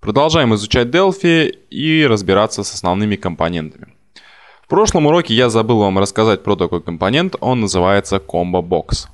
Продолжаем изучать Delphi и разбираться с основными компонентами. В прошлом уроке я забыл вам рассказать про такой компонент, он называется Combo Box.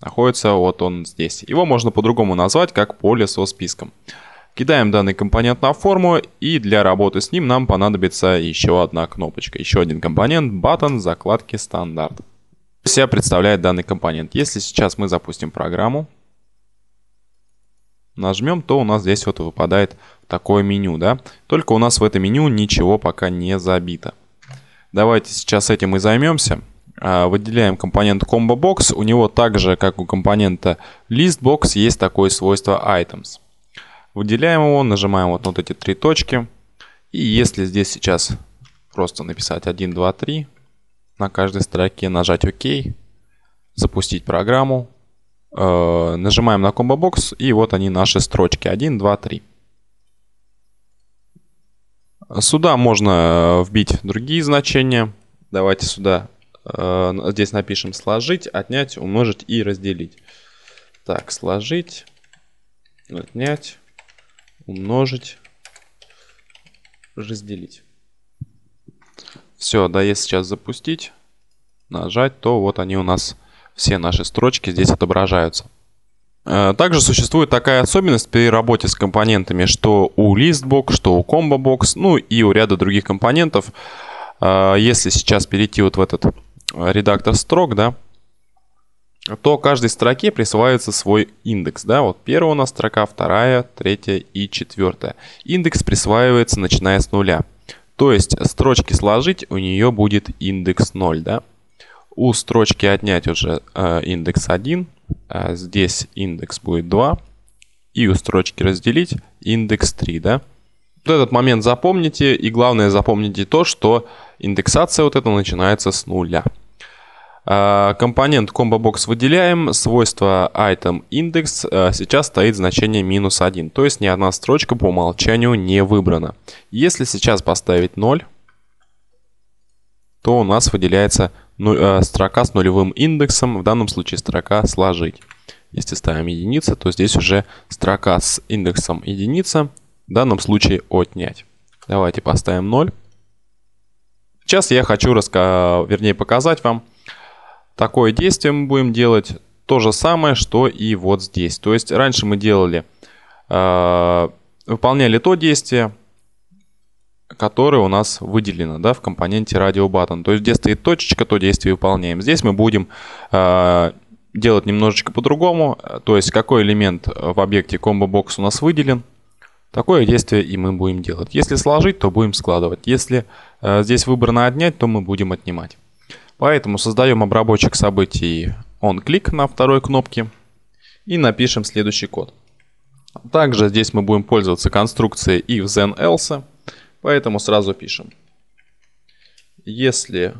Находится вот он здесь. Его можно по-другому назвать, как поле со списком. Кидаем данный компонент на форму, и для работы с ним нам понадобится еще одна кнопочка, еще один компонент, button закладки стандарт. Себя представляет данный компонент. Если сейчас мы запустим программу, нажмем, то у нас здесь вот выпадает такое меню, да. Только у нас в это меню ничего пока не забито. Давайте сейчас этим и займемся. А, выделяем компонент Combo Box. У него также, как у компонента List Box, есть такое свойство Items. Выделяем его, нажимаем вот, вот эти три точки. И если здесь сейчас просто написать 1, 2, 3, на каждой строке нажать ОК, запустить программу, Э, нажимаем на комбо бокс и вот они наши строчки. 1, 2, 3. Сюда можно э, вбить другие значения. Давайте сюда э, здесь напишем сложить, отнять, умножить и разделить. Так, сложить, отнять, умножить, разделить. Все, да, если сейчас запустить, нажать, то вот они у нас все наши строчки здесь отображаются. Э, также существует такая особенность при работе с компонентами, что у ListBox, что у ComboBox, ну и у ряда других компонентов. Э, если сейчас перейти вот в этот редактор строк, да, то каждой строке присваивается свой индекс. Да? Вот первая у нас строка, вторая, третья и четвертая. Индекс присваивается начиная с нуля. То есть строчки сложить, у нее будет индекс 0. Да? У строчки отнять уже э, индекс 1, а э, здесь индекс будет 2, и у строчки разделить индекс 3, да? Вот этот момент запомните, и главное запомните то, что индексация вот эта начинается с нуля. Э, компонент ComboBox выделяем, свойство item index э, сейчас стоит значение минус 1, то есть ни одна строчка по умолчанию не выбрана. Если сейчас поставить 0, то у нас выделяется ну, э, строка с нулевым индексом, в данном случае строка «Сложить». Если ставим единица, то здесь уже строка с индексом единица, в данном случае «Отнять». Давайте поставим 0. Сейчас я хочу, раска... вернее, показать вам такое действие. Мы будем делать то же самое, что и вот здесь. То есть раньше мы делали, э, выполняли то действие, которое у нас выделено да, в компоненте радио Button. То есть где стоит точечка, то действие выполняем. Здесь мы будем э, делать немножечко по-другому. То есть какой элемент в объекте комбо бокс у нас выделен, такое действие и мы будем делать. Если сложить, то будем складывать. Если э, здесь выбрано отнять, то мы будем отнимать. Поэтому создаем обработчик событий Он клик на второй кнопке и напишем следующий код. Также здесь мы будем пользоваться конструкцией if then else. Поэтому сразу пишем. Если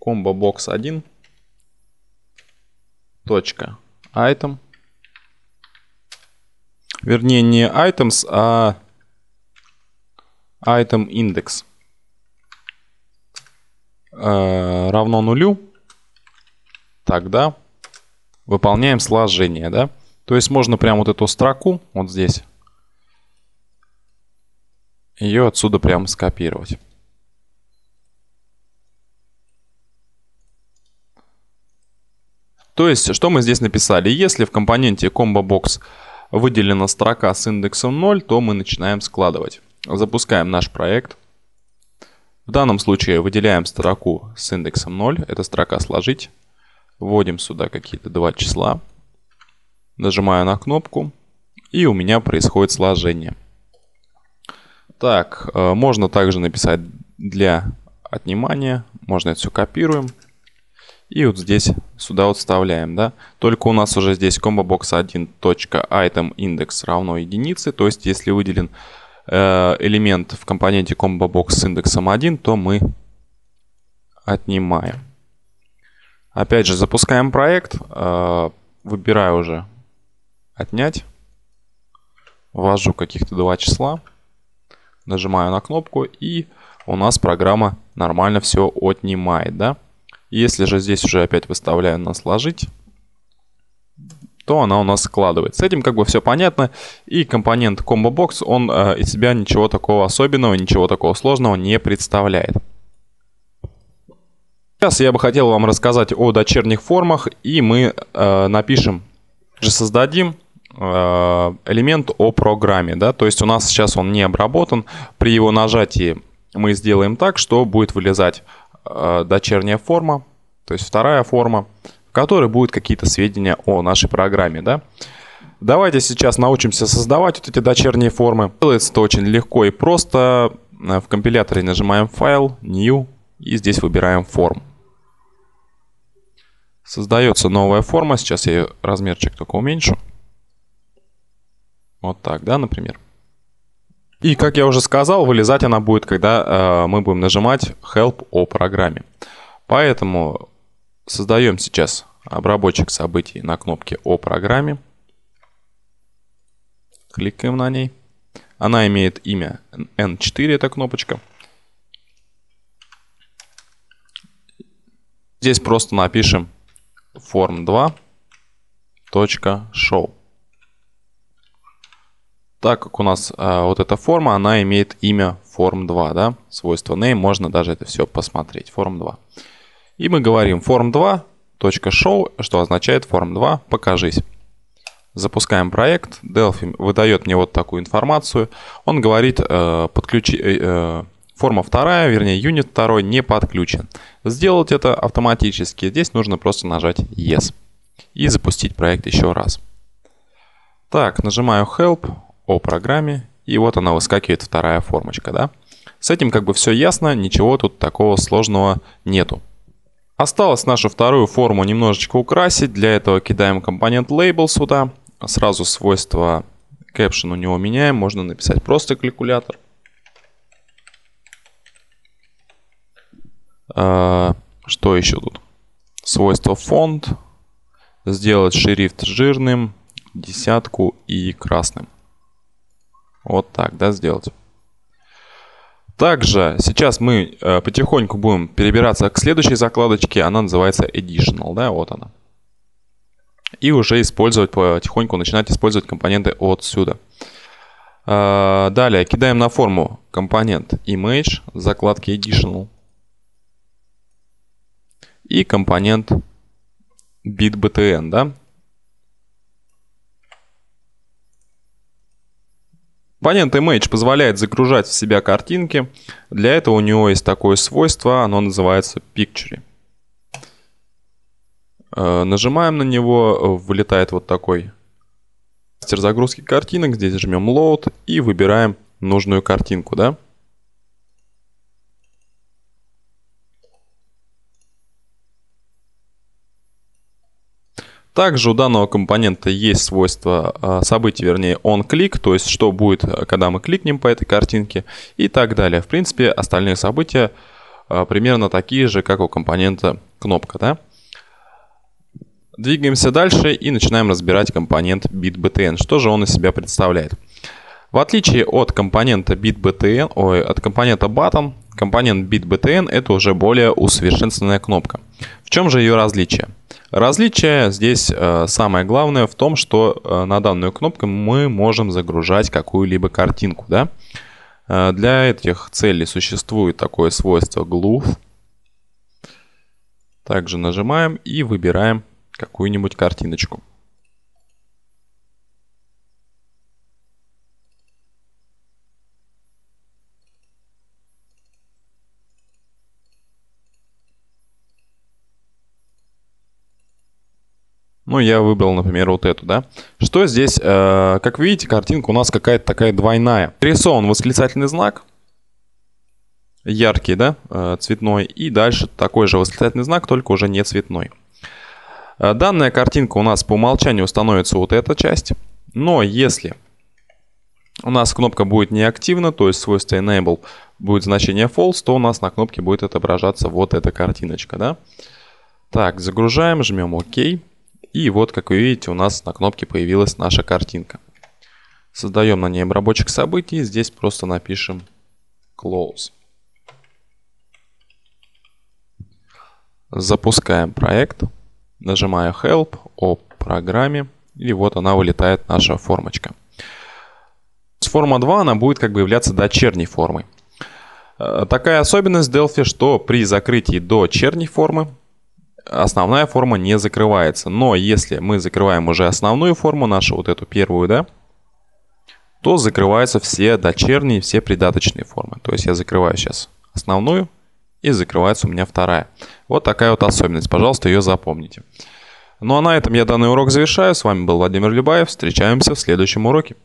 комбо бокс 1 точка item вернее не items, а item index э, равно нулю, тогда выполняем сложение, да? То есть можно прямо вот эту строку вот здесь ее отсюда прямо скопировать. То есть, что мы здесь написали? Если в компоненте ComboBox выделена строка с индексом 0, то мы начинаем складывать. Запускаем наш проект. В данном случае выделяем строку с индексом 0. Это строка «Сложить». Вводим сюда какие-то два числа. Нажимаю на кнопку. И у меня происходит сложение. Так, э, можно также написать для отнимания. Можно это все копируем. И вот здесь сюда вот вставляем, да. Только у нас уже здесь combobox 1.item индекс равно единице. То есть, если выделен э, элемент в компоненте combobox с индексом 1, то мы отнимаем. Опять же, запускаем проект. Э, выбираю уже отнять. Ввожу каких-то два числа. Нажимаю на кнопку и у нас программа нормально все отнимает, да. Если же здесь уже опять выставляю на сложить, то она у нас складывает. С этим как бы все понятно. И компонент Combo Box, он э, из себя ничего такого особенного, ничего такого сложного не представляет. Сейчас я бы хотел вам рассказать о дочерних формах, и мы э, напишем, же создадим Э, элемент о программе, да, то есть у нас сейчас он не обработан. При его нажатии мы сделаем так, что будет вылезать э, дочерняя форма, то есть вторая форма, в которой будут какие-то сведения о нашей программе, да. Давайте сейчас научимся создавать вот эти дочерние формы. Делается это очень легко и просто. Э, в компиляторе нажимаем файл, new, и здесь выбираем форм. Создается новая форма, сейчас я ее размерчик только уменьшу. Вот так, да, например. И, как я уже сказал, вылезать она будет, когда э, мы будем нажимать Help о программе. Поэтому создаем сейчас обработчик событий на кнопке о программе. Кликаем на ней. Она имеет имя N4, эта кнопочка. Здесь просто напишем form2.show так как у нас э, вот эта форма, она имеет имя form2, да, свойство name, можно даже это все посмотреть, form2. И мы говорим form2.show, что означает form2, покажись. Запускаем проект, Delphi выдает мне вот такую информацию, он говорит, э, подключи, э, э, форма вторая, вернее, юнит второй не подключен. Сделать это автоматически, здесь нужно просто нажать yes и запустить проект еще раз. Так, нажимаю Help, о программе, и вот она выскакивает вторая формочка, да? С этим как бы все ясно, ничего тут такого сложного нету. Осталось нашу вторую форму немножечко украсить. Для этого кидаем компонент label сюда. Сразу свойства caption у него меняем. Можно написать просто калькулятор. А, что еще тут? свойство фонд. Сделать шрифт жирным, десятку и красным. Вот так, да, сделать. Также сейчас мы э, потихоньку будем перебираться к следующей закладочке. Она называется Additional, да, вот она. И уже использовать потихоньку, начинать использовать компоненты отсюда. Э, далее, кидаем на форму компонент Image, закладки Additional. И компонент BitBTN, да, Компонент Image позволяет загружать в себя картинки. Для этого у него есть такое свойство, оно называется Picture. Э, нажимаем на него, вылетает вот такой мастер загрузки картинок. Здесь жмем Load и выбираем нужную картинку. Да? Также у данного компонента есть свойство а, событий, вернее onClick, то есть что будет, а, когда мы кликнем по этой картинке и так далее. В принципе, остальные события а, примерно такие же, как у компонента кнопка. Да? Двигаемся дальше и начинаем разбирать компонент bitbtn. Что же он из себя представляет? В отличие от компонента bitbtn, ой, от компонента button, компонент bitbtn это уже более усовершенствованная кнопка. В чем же ее различие? Различие здесь э, самое главное в том, что э, на данную кнопку мы можем загружать какую-либо картинку. Да? Э, для этих целей существует такое свойство Glue. Также нажимаем и выбираем какую-нибудь картиночку. Ну, я выбрал, например, вот эту, да. Что здесь, э, как видите, картинка у нас какая-то такая двойная. Рисован восклицательный знак, яркий, да, э, цветной. И дальше такой же восклицательный знак, только уже не цветной. Э, данная картинка у нас по умолчанию становится вот эта часть. Но если у нас кнопка будет неактивна, то есть свойство enable будет значение false, то у нас на кнопке будет отображаться вот эта картиночка, да. Так, загружаем, жмем ОК. OK. И вот, как вы видите, у нас на кнопке появилась наша картинка. Создаем на ней обработчик событий. Здесь просто напишем close. Запускаем проект. Нажимаю help о программе. И вот она вылетает, наша формочка. С форма 2 она будет как бы являться дочерней формой. Э, такая особенность Delphi, что при закрытии дочерней формы основная форма не закрывается. Но если мы закрываем уже основную форму, нашу вот эту первую, да, то закрываются все дочерние, все придаточные формы. То есть я закрываю сейчас основную и закрывается у меня вторая. Вот такая вот особенность. Пожалуйста, ее запомните. Ну а на этом я данный урок завершаю. С вами был Владимир Любаев. Встречаемся в следующем уроке.